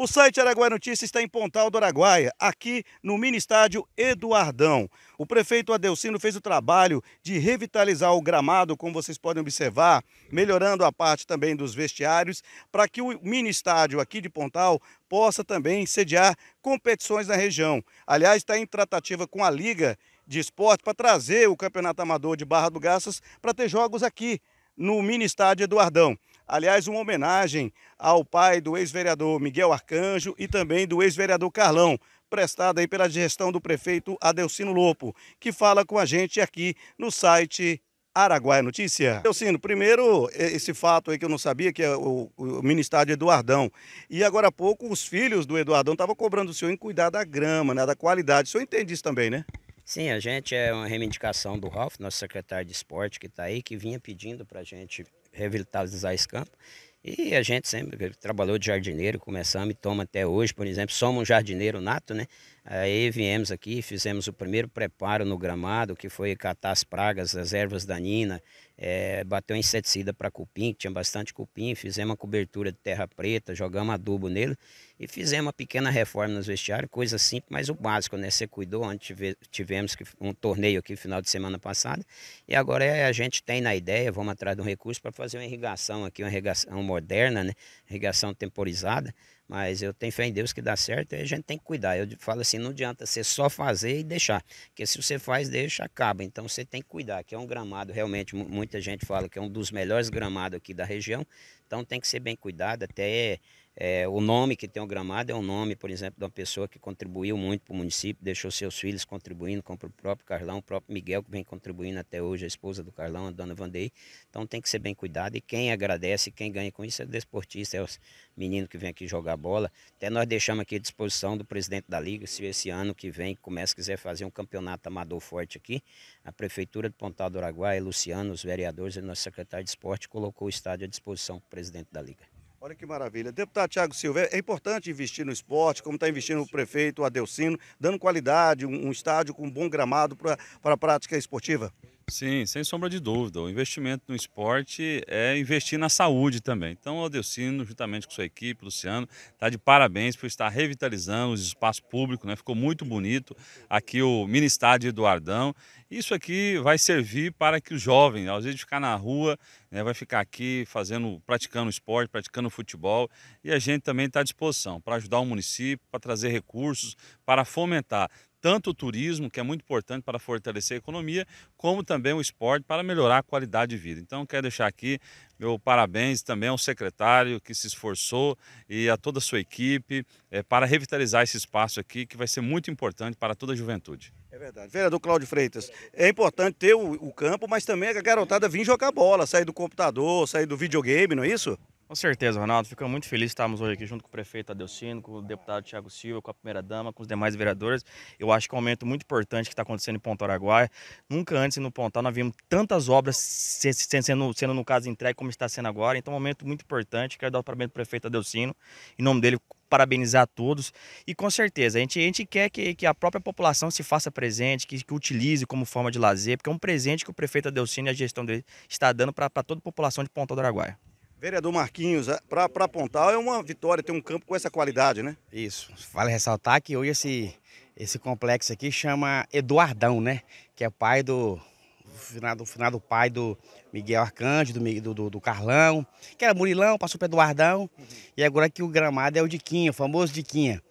O site Araguaia Notícias está em Pontal do Araguaia, aqui no mini estádio Eduardão. O prefeito Adelcino fez o trabalho de revitalizar o gramado, como vocês podem observar, melhorando a parte também dos vestiários, para que o mini estádio aqui de Pontal possa também sediar competições na região. Aliás, está em tratativa com a Liga de Esporte para trazer o Campeonato Amador de Barra do Garças para ter jogos aqui no mini estádio Eduardão. Aliás, uma homenagem ao pai do ex-vereador Miguel Arcanjo e também do ex-vereador Carlão, prestada aí pela gestão do prefeito Adelcino Lopo, que fala com a gente aqui no site Araguaia Notícia. Adelcino, primeiro esse fato aí que eu não sabia, que é o, o ministério Eduardão. E agora há pouco os filhos do Eduardão estavam cobrando o senhor em cuidar da grama, né, da qualidade. O senhor entende isso também, né? Sim, a gente é uma reivindicação do Ralf, nosso secretário de esporte que está aí, que vinha pedindo para a gente revitalizar esse campo. E a gente sempre trabalhou de jardineiro, começamos e toma até hoje, por exemplo, somos um jardineiro nato, né? Aí viemos aqui, fizemos o primeiro preparo no gramado, que foi catar as pragas, as ervas daninhas, é, bateu inseticida para cupim, que tinha bastante cupim, fizemos uma cobertura de terra preta, jogamos adubo nele e fizemos uma pequena reforma nos vestiários, coisa simples, mas o básico, né? Você cuidou, antes tivemos um torneio aqui final de semana passada e agora é, a gente tem na ideia, vamos atrás de um recurso para fazer uma irrigação aqui, uma irrigação moderna, né? Irrigação temporizada, mas eu tenho fé em Deus que dá certo e a gente tem que cuidar. Eu falo assim, não adianta você só fazer e deixar. Porque se você faz, deixa, acaba. Então você tem que cuidar, que é um gramado, realmente, muita gente fala que é um dos melhores gramados aqui da região. Então tem que ser bem cuidado, até é, o nome que tem o gramado é o nome, por exemplo, de uma pessoa que contribuiu muito para o município, deixou seus filhos contribuindo, como o próprio Carlão, o próprio Miguel, que vem contribuindo até hoje, a esposa do Carlão, a dona Vandei. Então tem que ser bem cuidado e quem agradece, quem ganha com isso é o desportista, é os meninos que vêm aqui jogar bola. Até nós deixamos aqui à disposição do presidente da Liga, se esse ano que vem começa, quiser fazer um campeonato amador forte aqui, a Prefeitura de Pontal do Araguaia, Luciano, os vereadores e nosso secretário de esporte colocou o estádio à disposição do presidente da Liga. Olha que maravilha. Deputado Tiago Silva, é importante investir no esporte, como está investindo o prefeito Adelcino, dando qualidade, um, um estádio com um bom gramado para a prática esportiva? Sim, sem sombra de dúvida. O investimento no esporte é investir na saúde também. Então, o Aldeucino, juntamente com sua equipe, Luciano, está de parabéns por estar revitalizando os espaços públicos, né? Ficou muito bonito aqui o mini estádio Eduardão. Isso aqui vai servir para que os jovens, ao invés de ficar na rua, né, vai ficar aqui fazendo, praticando esporte, praticando futebol. E a gente também está à disposição para ajudar o município, para trazer recursos, para fomentar tanto o turismo, que é muito importante para fortalecer a economia, como também o esporte para melhorar a qualidade de vida. Então, quero deixar aqui meu parabéns também ao secretário que se esforçou e a toda a sua equipe é, para revitalizar esse espaço aqui, que vai ser muito importante para toda a juventude. É verdade. Vereador Cláudio Freitas, é importante ter o, o campo, mas também a garotada vir jogar bola, sair do computador, sair do videogame, não é isso? Com certeza, Ronaldo. Fico muito feliz de estarmos hoje aqui junto com o prefeito Adelcino, com o deputado Tiago Silva, com a primeira-dama, com os demais vereadores. Eu acho que é um momento muito importante que está acontecendo em Ponta Araguaia. Nunca antes no Pontal nós vimos tantas obras sendo, sendo, no caso, entregue como está sendo agora. Então, é um momento muito importante. Quero dar o parabéns para prefeito Adelcino. Em nome dele, parabenizar a todos. E com certeza, a gente, a gente quer que, que a própria população se faça presente, que, que utilize como forma de lazer, porque é um presente que o prefeito Adelcino e a gestão dele está dando para toda a população de Ponta do Araguaia. Vereador Marquinhos, é, para Pontal é uma vitória ter um campo com essa qualidade, né? Isso. Vale ressaltar que hoje esse, esse complexo aqui chama Eduardão, né? Que é pai do. final finado pai do Miguel Arcanjo, do, do, do Carlão, que era Murilão, passou para Eduardão, uhum. e agora que o gramado é o Diquinha, o famoso Diquinha.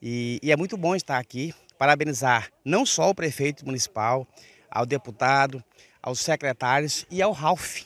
E, e é muito bom estar aqui, parabenizar não só o prefeito municipal, ao deputado, aos secretários e ao Ralph,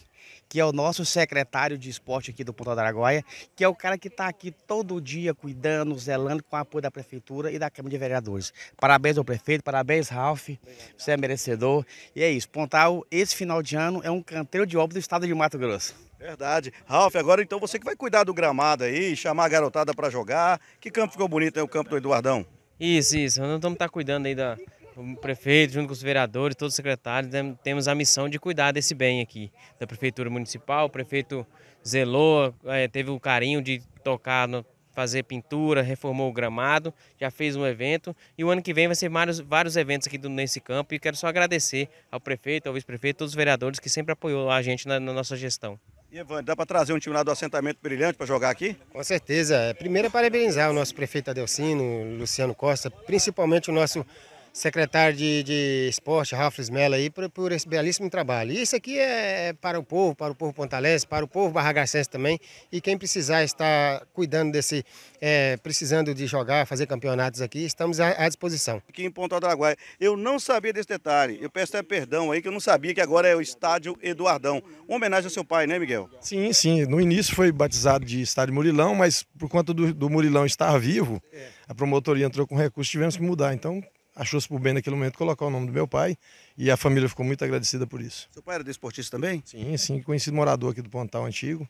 que é o nosso secretário de esporte aqui do da Araguaia, que é o cara que está aqui todo dia cuidando, zelando com o apoio da prefeitura e da Câmara de Vereadores. Parabéns ao prefeito, parabéns, Ralph, você é merecedor. E é isso, Pontal, esse final de ano é um canteiro de obra do estado de Mato Grosso. Verdade. Ralf, agora então você que vai cuidar do gramado aí, chamar a garotada para jogar. Que campo ficou bonito aí, né? o campo do Eduardão? Isso, isso. Nós estamos tá cuidando aí da, o prefeito, junto com os vereadores, todos os secretários, temos a missão de cuidar desse bem aqui, da prefeitura municipal. O prefeito zelou, é, teve o carinho de tocar, fazer pintura, reformou o gramado, já fez um evento. E o ano que vem vai ser vários, vários eventos aqui nesse campo. E quero só agradecer ao prefeito, ao vice-prefeito, todos os vereadores que sempre apoiou a gente na, na nossa gestão. E Evandro, dá para trazer um time lá do assentamento brilhante para jogar aqui? Com certeza. Primeiro é parabenizar o nosso prefeito Adelcino, Luciano Costa, principalmente o nosso secretário de, de esporte, Rafles Mello, aí, por, por, esse belíssimo trabalho. E isso aqui é, é para o povo, para o povo pontalense, para o povo barragacense também. E quem precisar estar cuidando desse, é, precisando de jogar, fazer campeonatos aqui, estamos à, à disposição. Aqui em Ponta Araguaia, eu não sabia desse detalhe. Eu peço até perdão aí, que eu não sabia que agora é o Estádio Eduardão. Uma homenagem ao seu pai, né, Miguel? Sim, sim. No início foi batizado de Estádio Murilão, mas por conta do, do Murilão estar vivo, é. a promotoria entrou com recurso, tivemos que mudar. Então, achou-se por bem naquele momento colocar o nome do meu pai e a família ficou muito agradecida por isso. Seu pai era desportista também? Sim, sim, conhecido morador aqui do Pontal Antigo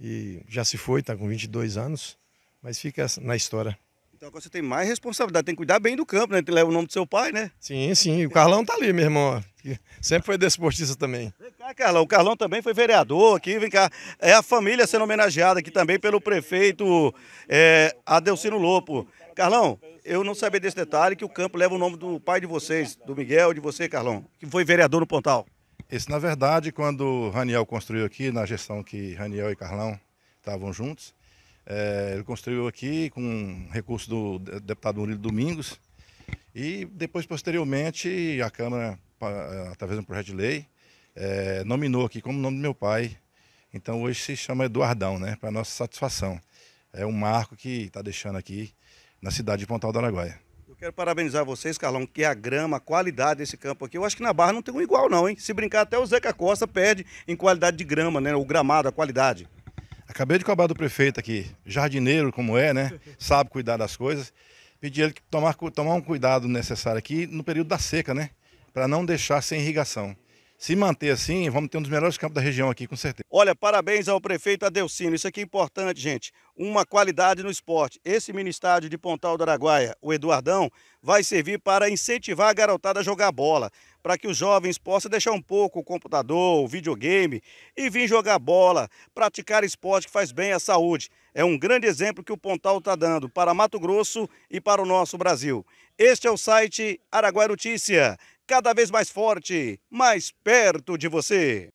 e já se foi, está com 22 anos, mas fica na história. Então agora você tem mais responsabilidade, tem que cuidar bem do campo, né? Tem leva o nome do seu pai, né? Sim, sim. O Carlão está ali, meu irmão. Sempre foi desportista também. Vem cá, Carlão. O Carlão também foi vereador aqui, vem cá. É a família sendo homenageada aqui também pelo prefeito é, Adelcino Lopo. Carlão, eu não sabia desse detalhe que o campo leva o nome do pai de vocês, do Miguel, de você, Carlão, que foi vereador no Pontal. Esse, na verdade, quando Raniel construiu aqui, na gestão que Raniel e Carlão estavam juntos, é, ele construiu aqui com recurso do deputado Murilo Domingos e depois, posteriormente, a Câmara, através de um projeto de lei, é, nominou aqui como nome do meu pai. Então hoje se chama Eduardão, né? Para nossa satisfação. É um marco que está deixando aqui na cidade de Pontal do Araguaia. Eu quero parabenizar vocês, Carlão, que é a grama, a qualidade desse campo aqui, eu acho que na Barra não tem um igual não, hein? Se brincar até o Zeca Costa perde em qualidade de grama, né? O gramado, a qualidade. Acabei de cobrar do prefeito aqui, jardineiro como é, né? Sabe cuidar das coisas. Pedi ele que tomar, tomar um cuidado necessário aqui no período da seca, né? Para não deixar sem irrigação se manter assim, vamos ter um dos melhores campos da região aqui, com certeza. Olha, parabéns ao prefeito Adelcino. Isso aqui é importante, gente. Uma qualidade no esporte. Esse mini estádio de Pontal do Araguaia, o Eduardão, vai servir para incentivar a garotada a jogar bola, para que os jovens possam deixar um pouco o computador, o videogame e vir jogar bola, praticar esporte que faz bem à saúde. É um grande exemplo que o Pontal está dando para Mato Grosso e para o nosso Brasil. Este é o site Araguaia Notícia cada vez mais forte, mais perto de você.